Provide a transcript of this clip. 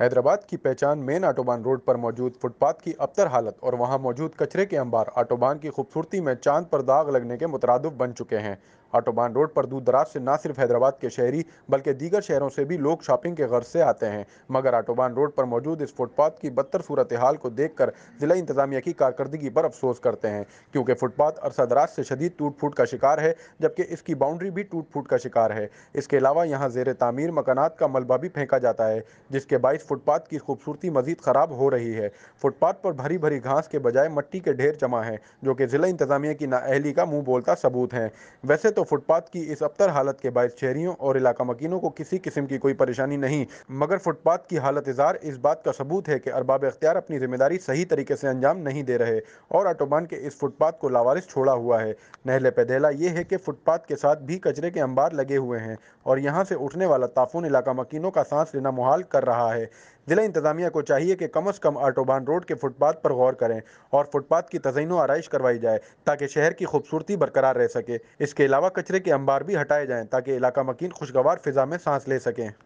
हैदराबाद की पहचान main आटोबान road पर मौजूद फुटपाथ की अबतर हालत और वहां मौजूद कचरे के अंबार आटोबान की खूबसूरती में चांद पर दाग लगने के मुतरद बन चुके हैं आटोबान रोड पर दूर दराज से न सिर्फ हैदराबाद के शहरी बल्कि दीगर शहरों से भी लोग शॉपिंग के गर्ज से आते हैं मगर आटोबान रोड पर मौजूद इस फुटपाथ की बदतर सूरत हाल को देख कर ज़िला इंतजामिया की कारकर्दगी पर अफसोस करते हैं क्योंकि फुटपाथ अरसा दराज से शदीद टूट फूट का शिकार है जबकि इसकी बाउंड्री भी टूट फूट का शिकार है इसके अलावा यहाँ जेर तमीर मकाना का मलबा भी फेंका जाता है जिसके बायस फुटपाथ की खूबसूरती मजीद खराब हो रही है फुटपाथ पर भरी भरी घास के बजाय मट्टी के ढेर जमा है जो कि ज़िला इंतजामिया की नाअहली का मुँह बोलता सबूत है वैसे तो फुटपाथ की इस अबतर हालत के बायस शहरियों और इलाका मकीनों को किसी किस्म की कोई परेशानी नहीं मगर फुटपाथ की हालत इजार इस बात का सबूत है कि अरबाब अख्तियार अपनी जिम्मेदारी सही तरीके से अंजाम नहीं दे रहे और ऑटोबान के इस फुटपाथ को लावारिस छोड़ा हुआ है पे पैदेला ये है कि फुटपाथ के साथ भी कचरे के अंबार लगे हुए हैं और यहाँ से उठने वाला ताफून इलाका मकीनों का सांस लेना मुहाल कर रहा है जिला इंतजामिया को चाहिए कि कम अज़ कम आटोबान रोड के फुटपाथ पर गौर करें और फुटपाथ की तजयन आरइश करवाई जाए ताकि शहर की खूबसूरती बरकरार रह सके इसके अलावा कचरे के अंबार भी हटाए जाएँ ताकि इलाका मकिन खुशगवार फिजा में सांस ले सकें